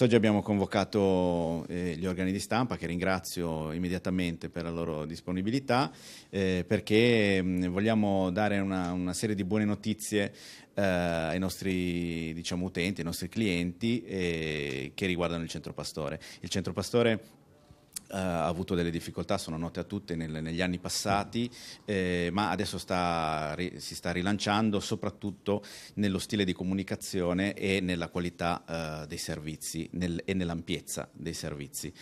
Quest'oggi abbiamo convocato eh, gli organi di stampa che ringrazio immediatamente per la loro disponibilità eh, perché mh, vogliamo dare una, una, serie di buone notizie eh, ai nostri diciamo, utenti, ai nostri clienti eh, che riguardano il Centro Pastore. Il Centro Pastore eh, ha avuto delle difficoltà, sono note a tutti nel, negli anni passati, mm. eh, ma adesso sta, si sta rilanciando soprattutto nello stile di comunicazione e nella qualità eh, dei servizi nel, e nell'ampiezza dei servizi.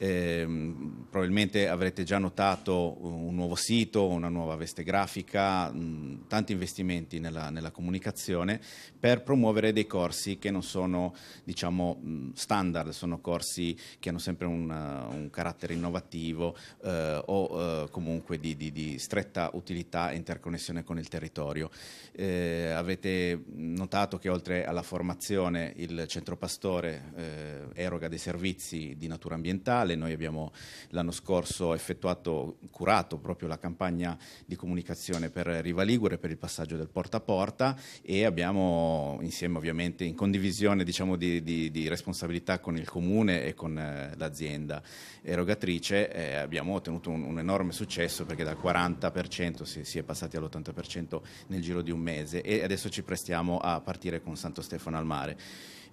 Ehm, probabilmente avrete già notato un nuovo sito, una nuova veste grafica, mh, mm, tanti investimenti nella, nella, comunicazione per promuovere dei corsi che non sono diciamo, mh, mm, standard, sono corsi che hanno sempre una, un carattere innovativo eh, o eh, comunque di, di, di, stretta utilità e interconnessione con il territorio. Eh, avete notato che oltre alla formazione il Centro Pastore eh, eroga dei servizi di natura ambientale, locale, noi abbiamo l'anno scorso effettuato, curato proprio la campagna di comunicazione per Riva Ligure, per il passaggio del porta a porta e abbiamo insieme ovviamente in condivisione diciamo, di, di, di responsabilità con il comune e con eh, l'azienda erogatrice eh, abbiamo ottenuto un, un, enorme successo perché dal 40% si, si è passati all'80% nel giro di un mese e adesso ci prestiamo a partire con Santo Stefano al mare.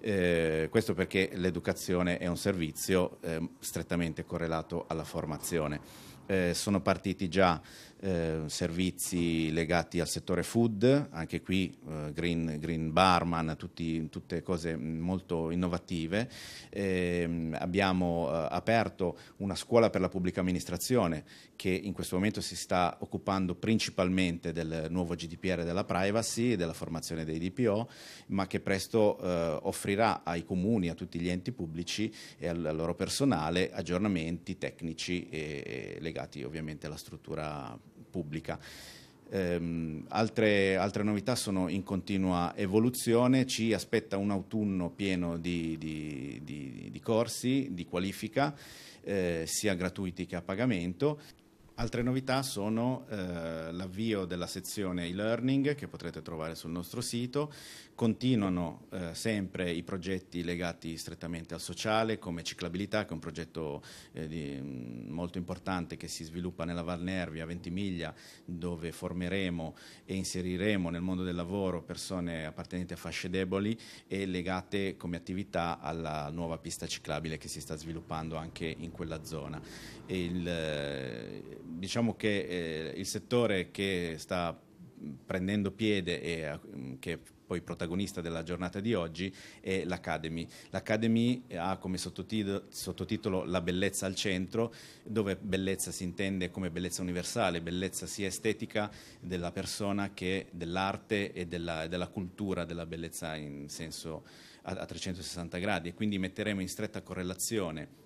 Eh, questo perché l'educazione è un servizio eh, strettamente correlato alla formazione. Eh, sono partiti già eh, servizi legati al settore food, anche qui eh, green, green, Barman, tutti, tutte cose molto innovative. Ehm, eh, abbiamo aperto una scuola per la pubblica amministrazione che in questo momento si sta occupando principalmente del nuovo GDPR della privacy, della formazione dei DPO, ma che presto eh, offrirà ai comuni, a tutti gli enti pubblici e al, al loro personale aggiornamenti tecnici e, e legati ovviamente alla struttura pubblica. Ehm, altre, altre, novità sono in continua evoluzione, ci aspetta un autunno pieno di, di, di, di corsi, di qualifica, eh, sia gratuiti che a pagamento. Altre novità sono eh, l'avvio della sezione e-learning che potrete trovare sul nostro sito, continuano eh, sempre i progetti legati strettamente al sociale come ciclabilità che è un progetto eh, di, mm, molto importante che si sviluppa nella Val Nervi a Ventimiglia dove formeremo e inseriremo nel mondo del lavoro persone appartenenti a fasce deboli e legate come attività alla nuova pista ciclabile che si sta sviluppando anche in quella zona. E il, eh, diciamo che eh, il settore che sta prendendo piede e eh, che poi protagonista della giornata di oggi è l'Academy. L'Academy ha come sottotitolo, sottotitolo, La bellezza al centro, dove bellezza si intende come bellezza universale, bellezza sia estetica della persona che dell'arte e della, della cultura della bellezza in senso a, a 360 gradi e quindi metteremo in stretta correlazione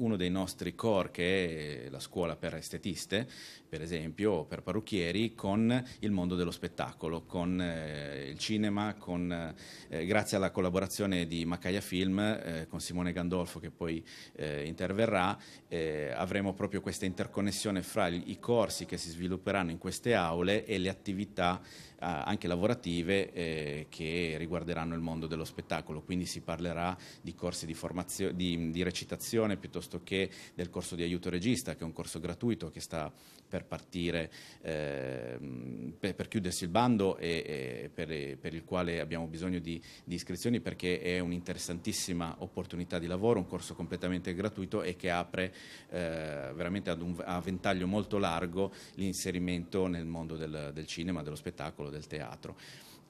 uno dei nostri core che è la scuola per estetiste, per esempio, o per parrucchieri, con il mondo dello spettacolo, con eh, il cinema, con, eh, grazie alla collaborazione di Macaia Film eh, con Simone Gandolfo che poi eh, interverrà, eh, avremo proprio questa interconnessione fra i corsi che si svilupperanno in queste aule e le attività eh, anche lavorative che riguarderanno il mondo dello spettacolo, quindi si parlerà di corsi di, di, di recitazione piuttosto piuttosto che del corso di aiuto regista, che è un corso gratuito che sta per partire, eh, per, chiudersi il bando e, e per, per, il quale abbiamo bisogno di, di iscrizioni perché è un'interessantissima opportunità di lavoro, un corso completamente gratuito e che apre eh, veramente ad un, a ventaglio molto largo l'inserimento nel mondo del, del cinema, dello spettacolo, del teatro.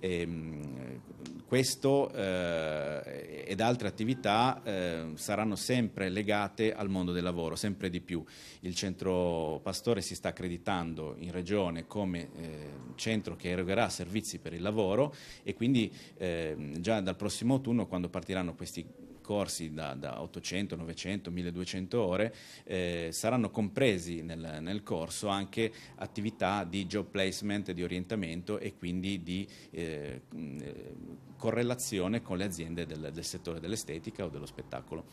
E, ehm, questo eh, ed altre attività eh, saranno sempre legate al mondo del lavoro, sempre di più. Il centro Pastore si sta accreditando in regione come eh, centro che erogherà servizi per il lavoro e quindi ehm, già dal prossimo autunno, quando partiranno questi corsi da, da 800, 900, 1200 ore, eh, saranno compresi nel, nel, corso anche attività di job placement, di orientamento e quindi di eh, eh correlazione con le aziende del, del settore dell'estetica o dello spettacolo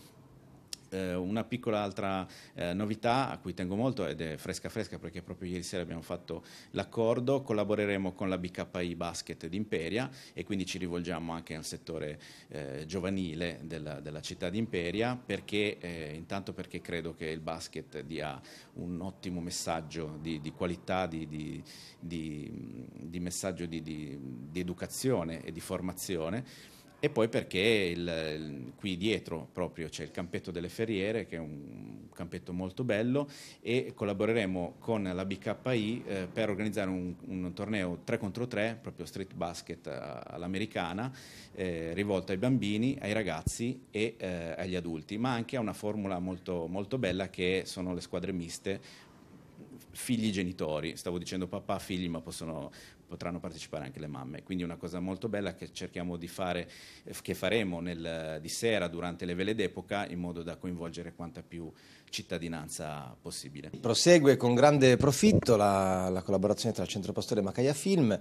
eh, una piccola altra eh, novità a cui tengo molto ed è fresca fresca perché proprio ieri sera abbiamo fatto l'accordo, collaboreremo con la BKI Basket di Imperia e quindi ci rivolgiamo anche al settore eh, giovanile della, della, città di Imperia perché eh, intanto perché credo che il basket dia un ottimo messaggio di, di qualità, di, di, di messaggio di educazione e di formazione e poi perché il, il, qui dietro proprio c'è il campetto delle ferriere che è un campetto molto bello e collaboreremo con la BKI eh, per organizzare un, un, torneo 3 contro 3 proprio street basket all'americana eh, rivolto ai bambini, ai ragazzi e eh, agli adulti ma anche a una formula molto, molto bella che sono le squadre miste figli genitori, stavo dicendo papà figli ma possono, potranno partecipare anche le mamme. Quindi una cosa molto bella che cerchiamo di fare, eh, che faremo nel, di sera durante le vele d'epoca in modo da coinvolgere quanta più cittadinanza possibile. Prosegue con grande profitto la, la collaborazione tra il Centro Postale e Macaia Film.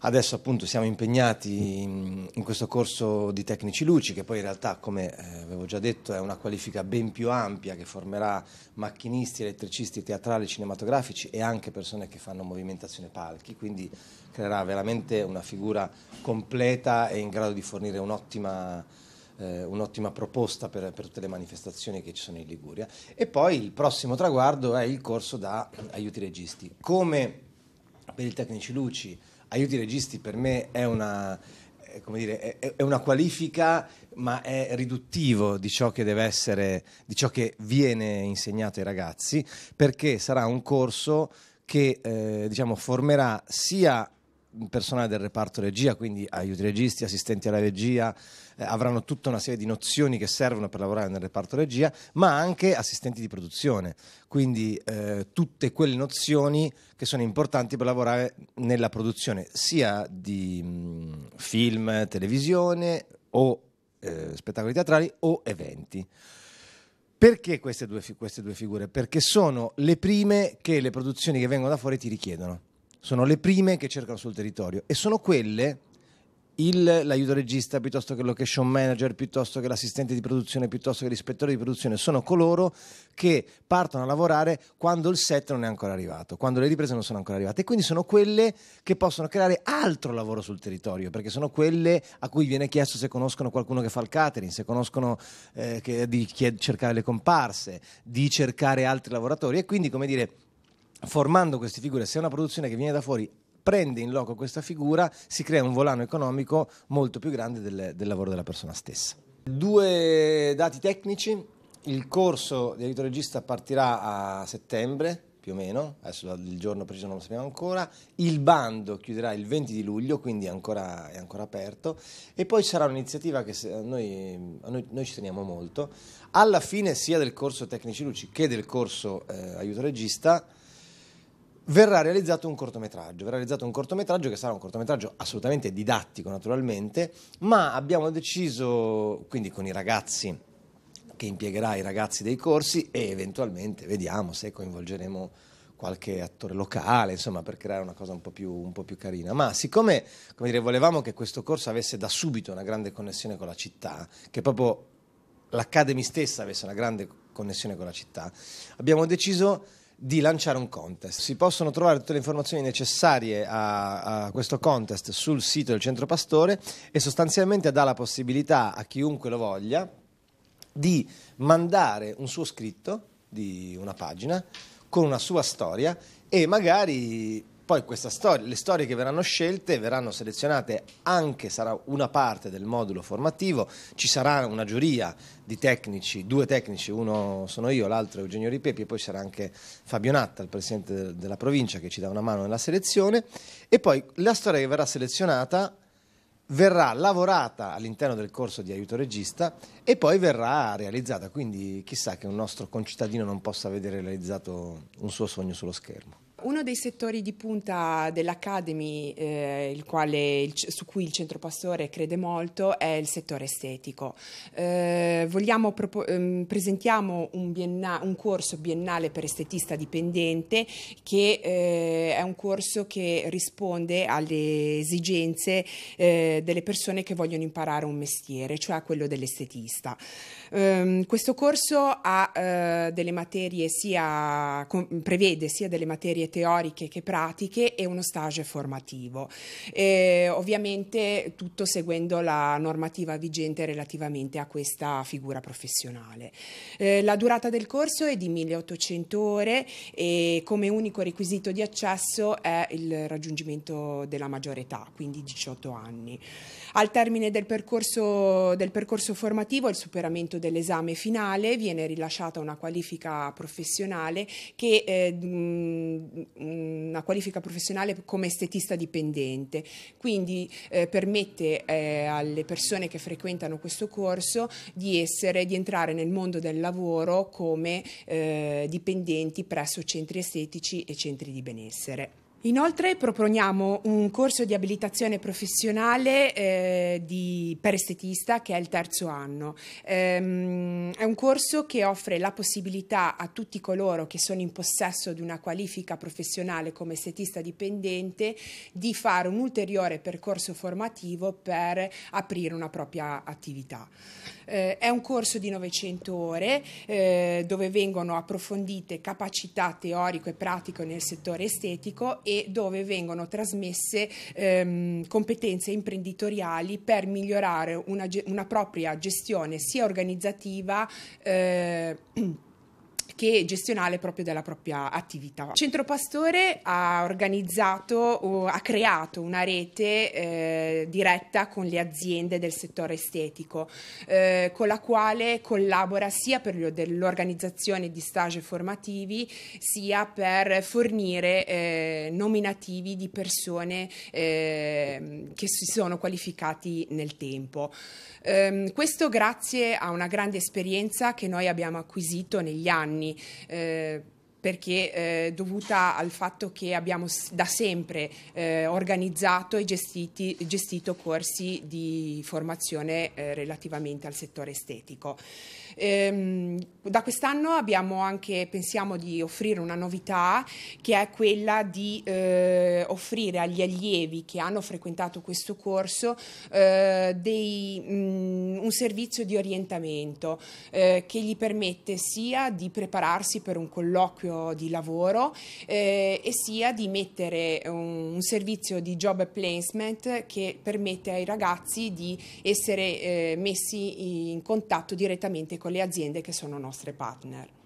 Adesso appunto siamo impegnati in, in, questo corso di tecnici luci che poi in realtà come eh, avevo già detto è una qualifica ben più ampia che formerà macchinisti, elettricisti, teatrali, cinematografici e anche persone che fanno movimentazione palchi, quindi creerà veramente una figura completa e in grado di fornire un'ottima eh, un'ottima proposta per, per, tutte le manifestazioni che ci sono in Liguria. E poi il prossimo traguardo è il corso da aiuti registi. Come per i tecnici luci aiuti registi per me è una, eh, dire, è, è una qualifica ma è riduttivo di ciò che deve essere, di ciò che viene insegnato ai ragazzi, perché sarà un corso che eh, diciamo, formerà sia personale del reparto regia, quindi aiuti registi, assistenti alla regia, eh, avranno tutta una serie di nozioni che servono per lavorare nel reparto regia, ma anche assistenti di produzione, quindi eh, tutte quelle nozioni che sono importanti per lavorare nella produzione sia di mh, mm, film, televisione o eh, spettacoli teatrali o eventi. Perché queste due, queste due figure? Perché sono le prime che le produzioni che vengono da fuori ti richiedono sono le prime che cercano sul territorio e sono quelle il, l'aiuto regista piuttosto che il location manager, piuttosto che l'assistente di produzione, piuttosto che l'ispettore di produzione, sono coloro che partono a lavorare quando il set non è ancora arrivato, quando le riprese non sono ancora arrivate. E quindi sono quelle che possono creare altro lavoro sul territorio, perché sono quelle a cui viene chiesto se conoscono qualcuno che fa il catering, se conoscono eh, che, di cercare le comparse, di cercare altri lavoratori. E quindi, come dire, formando queste figure, se una produzione che viene da fuori prende in loco questa figura, si crea un volano economico molto più grande del, del lavoro della persona stessa. Due dati tecnici, il corso di regista partirà a settembre, più o meno, adesso il giorno preciso non lo sappiamo ancora, il bando chiuderà il 20 di luglio, quindi è ancora, è ancora aperto, e poi sarà un'iniziativa che noi, noi, noi, ci teniamo molto, alla fine sia del corso Tecnici Luci che del corso eh, Aiuto Regista, verrà realizzato un cortometraggio. Verrà realizzato un cortometraggio che sarà un cortometraggio assolutamente didattico, naturalmente, ma abbiamo deciso, quindi con i ragazzi che impiegherà i ragazzi dei corsi e eventualmente vediamo se coinvolgeremo qualche attore locale, insomma, per creare una cosa un po' più, un po più carina. Ma siccome, dire, volevamo che questo corso avesse da subito una grande connessione con la città, che proprio l'Academy stessa avesse una grande connessione con la città, abbiamo deciso di lanciare un contest. Si possono trovare tutte le informazioni necessarie a, a, questo contest sul sito del Centro Pastore e sostanzialmente dà la possibilità a chiunque lo voglia di mandare un suo scritto di una pagina con una sua storia e magari poi storia, le storie che verranno scelte verranno selezionate anche, sarà una parte del modulo formativo, ci sarà una giuria di tecnici, due tecnici, uno sono io, l'altro è Eugenio Ripepi e poi sarà anche Fabio Natta, il presidente della provincia che ci dà una mano nella selezione e poi la storia che verrà selezionata verrà lavorata all'interno del corso di aiuto regista e poi verrà realizzata, quindi chissà che un nostro concittadino non possa vedere realizzato un suo sogno sullo schermo. Uno dei settori di punta dell'Academy, eh, il quale, il, su cui il Centro Pastore crede molto, è il settore estetico. Eh, vogliamo, ehm, presentiamo un, bienna- un, corso biennale per estetista dipendente che eh, è un corso che risponde alle esigenze eh, delle persone che vogliono imparare un mestiere, cioè quello dell'estetista. Ehm, questo corso ha, eh, delle materie sia, prevede sia delle materie teoriche che pratiche e uno stage formativo. E ovviamente tutto seguendo la normativa vigente relativamente a questa figura professionale. Eh, la durata del corso è di 1800 ore e come unico requisito di accesso è il raggiungimento della maggiore età, quindi 18 anni. Al termine del percorso, del percorso formativo, il superamento dell'esame finale, viene rilasciata una qualifica professionale che eh, una qualifica professionale come estetista dipendente, quindi eh, permette eh, alle persone che frequentano questo corso di, essere, di entrare nel mondo del lavoro come eh, dipendenti presso centri estetici e centri di benessere. Inoltre proponiamo un corso di abilitazione professionale eh, di, per estetista che è il terzo anno. Ehm, è un corso che offre la possibilità a tutti coloro che sono in possesso di una qualifica professionale come estetista dipendente di fare un ulteriore percorso formativo per aprire una propria attività. Eh, è un corso di 900 ore eh, dove vengono approfondite capacità teorico e pratico nel settore estetico e dove vengono trasmesse ehm, competenze imprenditoriali per migliorare una, una propria gestione sia organizzativa eh, che gestionale proprio della propria attività. Centro Pastore ha organizzato o ha creato una rete eh, diretta con le aziende del settore estetico, eh, con la quale collabora sia per l'organizzazione di stage formativi, sia per fornire eh, nominativi di persone ehm, che si sono qualificati nel tempo. Ehm, questo grazie a una grande esperienza che noi abbiamo acquisito negli anni eh, perché eh, dovuta al fatto che abbiamo da sempre eh, organizzato e gestiti, gestito corsi di formazione eh, relativamente al settore estetico. Ehm, da quest'anno abbiamo anche, pensiamo di offrire una novità che è quella di eh, offrire agli allievi che hanno frequentato questo corso eh, dei, mh, mm, un servizio di orientamento eh, che gli permette sia di prepararsi per un colloquio di lavoro eh, e sia di mettere un, un, servizio di job placement che permette ai ragazzi di essere eh, messi in contatto direttamente con le aziende che sono nostre partner.